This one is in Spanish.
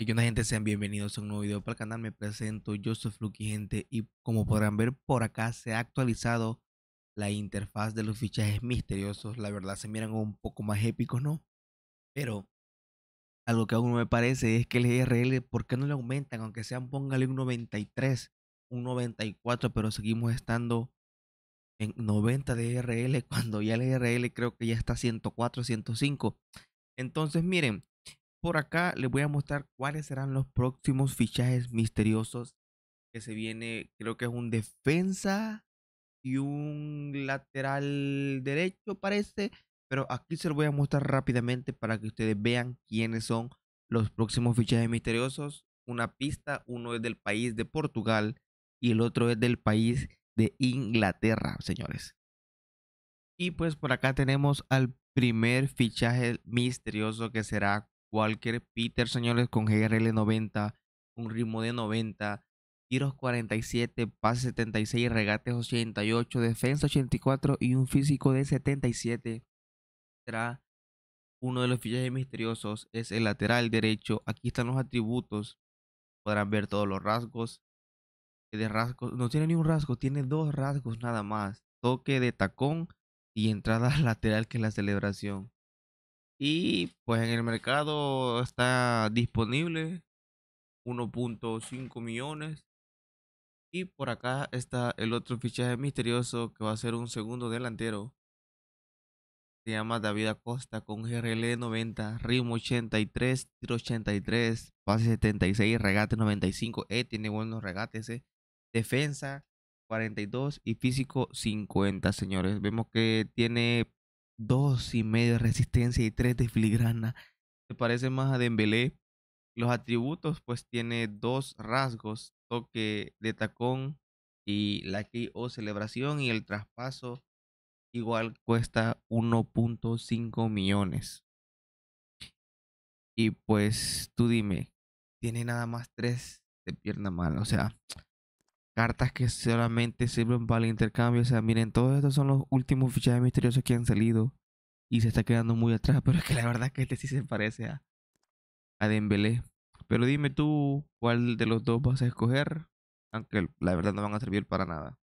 Y una gente sean bienvenidos a un nuevo video para el canal. Me presento, yo soy Fluky gente y como podrán ver por acá se ha actualizado la interfaz de los fichajes misteriosos. La verdad se miran un poco más épicos, ¿no? Pero algo que aún no me parece es que el IRL, ¿por qué no le aumentan? Aunque sean, póngale un 93, un 94, pero seguimos estando en 90 de IRL cuando ya el IRL creo que ya está 104, 105. Entonces miren, por acá les voy a mostrar cuáles serán los próximos fichajes misteriosos que se viene. Creo que es un defensa y un lateral derecho parece. Pero aquí se los voy a mostrar rápidamente para que ustedes vean quiénes son los próximos fichajes misteriosos. Una pista, uno es del país de Portugal y el otro es del país de Inglaterra, señores. Y pues por acá tenemos al primer fichaje misterioso que será Walker, Peter señores con GRL90, un ritmo de 90, tiros 47, pase 76, regates 88, defensa 84 y un físico de 77. Será uno de los fichajes misteriosos, es el lateral derecho. Aquí están los atributos, podrán ver todos los rasgos. De rasgos, no tiene ni un rasgo, tiene dos rasgos nada más. Toque de tacón y entrada lateral que es la celebración. Y pues en el mercado está disponible 1.5 millones. Y por acá está el otro fichaje misterioso que va a ser un segundo delantero. Se llama David Acosta con GRL 90, ritmo 83, tiro 83, pase 76, regate 95. Eh, tiene buenos regates, e. Defensa 42 y físico 50, señores. Vemos que tiene dos y medio de resistencia y tres de filigrana. Se parece más a Dembélé. Los atributos, pues tiene dos rasgos, toque de tacón y la key o celebración y el traspaso igual cuesta 1.5 millones. Y pues tú dime, tiene nada más tres de pierna mala, o sea, cartas que solamente sirven para el intercambio. O sea, miren, todos estos son los últimos fichajes misteriosos que han salido y se está quedando muy atrás. Pero es que la verdad es que este sí se parece a, a Dembélé. Pero dime tú cuál de los dos vas a escoger, aunque la verdad no van a servir para nada.